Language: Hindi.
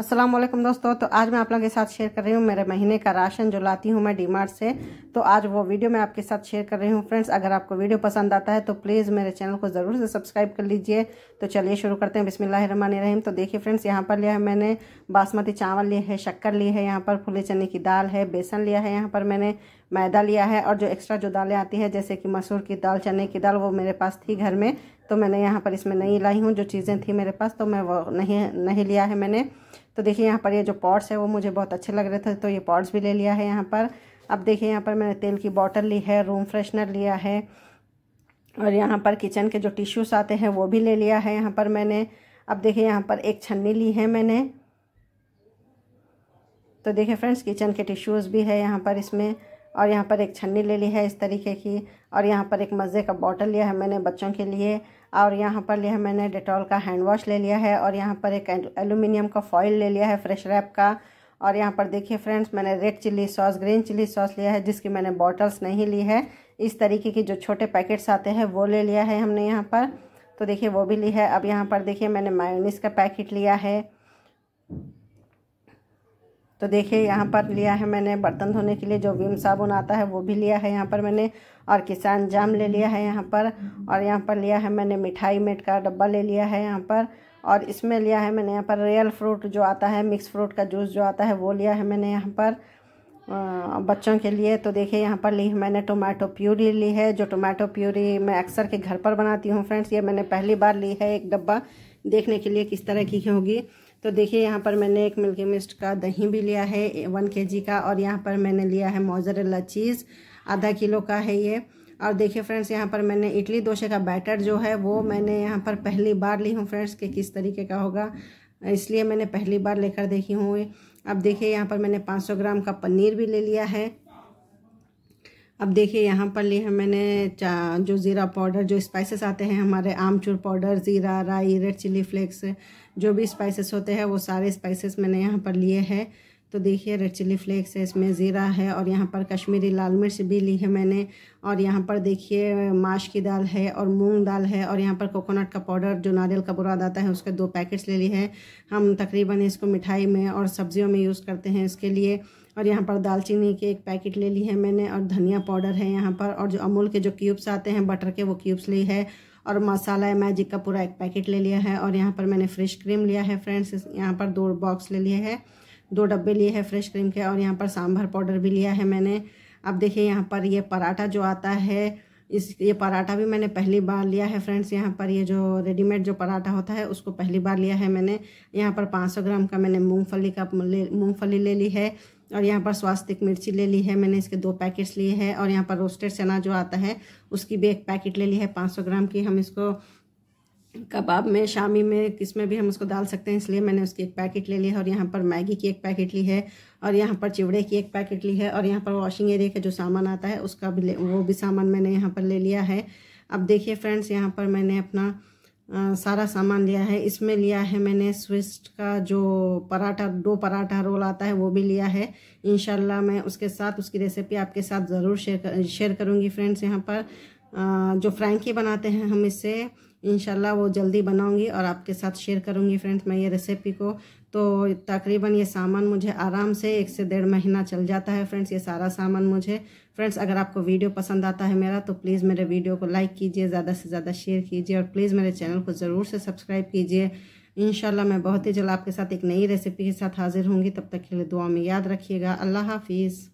अस्सलाम वालेकुम दोस्तों तो आज मैं आप लोगों के साथ शेयर कर रही हूँ मेरे महीने का राशन जो लाती हूँ मैं डीमार्ट से तो आज वो वीडियो मैं आपके साथ शेयर कर रही हूँ फ्रेंड्स अगर आपको वीडियो पसंद आता है तो प्लीज़ मेरे चैनल को ज़रूर से सब्सक्राइब कर लीजिए तो चलिए शुरू करते हैं बिसमीम तो देखिए फ्रेंड्स यहाँ पर लिया है मैंने बासमती चावल लिए है शक्कर ली है यहाँ पर फूले चने की दाल है बेसन लिया है यहाँ पर मैंने मैदा लिया है और जो एक्स्ट्रा जो दालें आती हैं जैसे कि मसूर की दाल चने की दाल वो मेरे पास थी घर में तो मैंने यहाँ पर इसमें नहीं लाई हूँ जो चीज़ें थी मेरे पास तो मैं वो नहीं नहीं लिया है मैंने तो देखिए यहाँ पर ये जो पॉट्स है वो मुझे बहुत अच्छे लग रहे थे तो ये पॉट्स भी ले लिया है यहाँ पर अब देखिए यहाँ पर मैंने तेल की बॉटल ली है रूम फ्रेशनर लिया है और यहाँ पर किचन के जो टिश्यूज़ आते हैं वो भी ले लिया है यहाँ पर मैंने अब देखिए यहाँ पर एक छन्नी ली है मैंने तो देखिए फ्रेंड्स किचन के टिश्यूज़ भी है यहाँ पर इसमें और यहाँ पर एक छन्नी ले ली है इस तरीके की और यहाँ पर एक मज़े का बॉटल लिया है मैंने बच्चों के लिए और यहाँ पर लिया है मैंने डिटॉल का हैंड वॉश ले लिया है और यहाँ पर एक एलुमिनियम का फॉइल ले लिया है फ्रेश रैप का और यहाँ पर देखिए फ्रेंड्स मैंने red chilli sauce green chilli sauce लिया है जिसकी मैंने बॉटल्स नहीं ली है इस तरीके के जो छोटे पैकेट्स आते हैं वो ले लिया है हमने यहाँ पर तो देखिए वो भी ली है अब यहाँ पर देखिए मैंने मायोनीस का पैकेट लिया है तो देखिए यहाँ पर लिया है मैंने बर्तन धोने के लिए जो विम साबुन आता है वो भी लिया है यहाँ पर मैंने और किसान जाम ले लिया है यहाँ पर और यहाँ पर लिया है मैंने मिठाई मेट का डब्बा ले लिया है यहाँ पर और इसमें लिया है मैंने यहाँ पर रियल फ्रूट जो आता है मिक्स फ्रूट का जूस जो आता है वो लिया है मैंने यहाँ पर बच्चों के लिए तो देखिए यहाँ पर ली मैंने टोमेटो प्यूरी ली है जो टोमेटो प्यूरी मैं अक्सर के घर पर बनाती हूँ फ्रेंड्स ये मैंने पहली बार ली है एक डब्बा देखने के लिए किस तरह की होगी तो देखिए यहाँ पर मैंने एक मिल्की मिस्ट का दही भी लिया है वन के का और यहाँ पर मैंने लिया है मोजरेला चीज़ आधा किलो का है ये और देखिए फ्रेंड्स यहाँ पर मैंने इडली डोसे का बैटर जो है वो मैंने यहाँ पर पहली बार ली हूँ फ्रेंड्स कि किस तरीके का होगा इसलिए मैंने पहली बार लेकर देखी हूँ अब देखिए यहाँ पर मैंने 500 ग्राम का पनीर भी ले लिया है अब देखिए यहाँ पर लिया है मैंने जो ज़ीरा पाउडर जो स्पाइसेस आते हैं हमारे आमचूर पाउडर ज़ीरा राई रेड चिली फ्लेक्स जो भी स्पाइसेस होते हैं वो सारे स्पाइसेस मैंने यहाँ पर लिए हैं तो देखिए रेड चिली फ्लेक्स है इसमें ज़ीरा है और यहाँ पर कश्मीरी लाल मिर्च भी ली है मैंने और यहाँ पर देखिए माश की दाल है और मूंग दाल है और यहाँ पर कोकोनट का पाउडर जो नारियल का बुरा आता है उसके दो पैकेट्स ले लिए हैं हम तकरीबन इसको मिठाई में और सब्जियों में यूज़ करते हैं इसके लिए और यहाँ पर दालचीनी के एक पैकेट ले ली है मैंने और धनिया पाउडर है यहाँ पर और जो अमूल के जो क्यूब्स आते हैं बटर के वो क्यूब्स ली है और मसाला मैजिक का पूरा एक पैकेट ले लिया है और यहाँ पर मैंने फ्रेश क्रीम लिया है फ्रेंड्स यहाँ पर दो बॉक्स ले लिए हैं दो डब्बे लिए हैं फ्रेश क्रीम के और यहाँ पर सांभर पाउडर भी लिया है मैंने अब देखिए यहाँ पर ये पराठा जो आता है इस ये पराठा भी मैंने पहली बार लिया है फ्रेंड्स यहाँ पर ये जो रेडीमेड जो पराठा होता है उसको पहली बार लिया है मैंने यहाँ पर 500 ग्राम का मैंने मूंगफली का मूंगफली ले ली है और यहाँ पर स्वास्तिक मिर्ची ले ली है मैंने इसके दो पैकेट्स लिए हैं और यहाँ पर रोस्टेड चना जो आता है उसकी भी एक पैकेट ले ली है सौ ग्राम की हम इसको कबाब में शामी में किस में भी हम उसको डाल सकते हैं इसलिए मैंने उसकी एक पैकेट ले लिया है और यहाँ पर मैगी की एक पैकेट ली है और यहाँ पर चिवड़े की एक पैकेट ली है और यहाँ पर वॉशिंग एरिया का जो सामान आता है उसका भी वो भी सामान मैंने यहाँ पर ले लिया है अब देखिए फ्रेंड्स यहाँ पर मैंने अपना आ, सारा सामान लिया है इसमें लिया है मैंने स्विस्ट का जो पराठा दो पराठा रोल आता है वो भी लिया है इन मैं उसके साथ उसकी रेसिपी आपके साथ ज़रूर शेयर शेयर करूँगी फ्रेंड्स यहाँ पर जो फ्रेंकी बनाते हैं हम इससे इनशाला वो जल्दी बनाऊंगी और आपके साथ शेयर करूंगी फ्रेंड्स मैं ये रेसिपी को तो तकरीबन ये सामान मुझे आराम से एक से डेढ़ महीना चल जाता है फ्रेंड्स ये सारा सामान मुझे फ्रेंड्स अगर आपको वीडियो पसंद आता है मेरा तो प्लीज़ मेरे वीडियो को लाइक कीजिए ज़्यादा से ज़्यादा शेयर कीजिए और प्लीज़ मेरे चैनल को ज़रूर से सब्सक्राइब कीजिए इनशाला मैं बहुत ही जल्द आपके साथ एक नई रेसिपी के साथ हाजिर होंगी तब तक के लिए दुआ में याद रखिएगा अल्लाह हाफिज़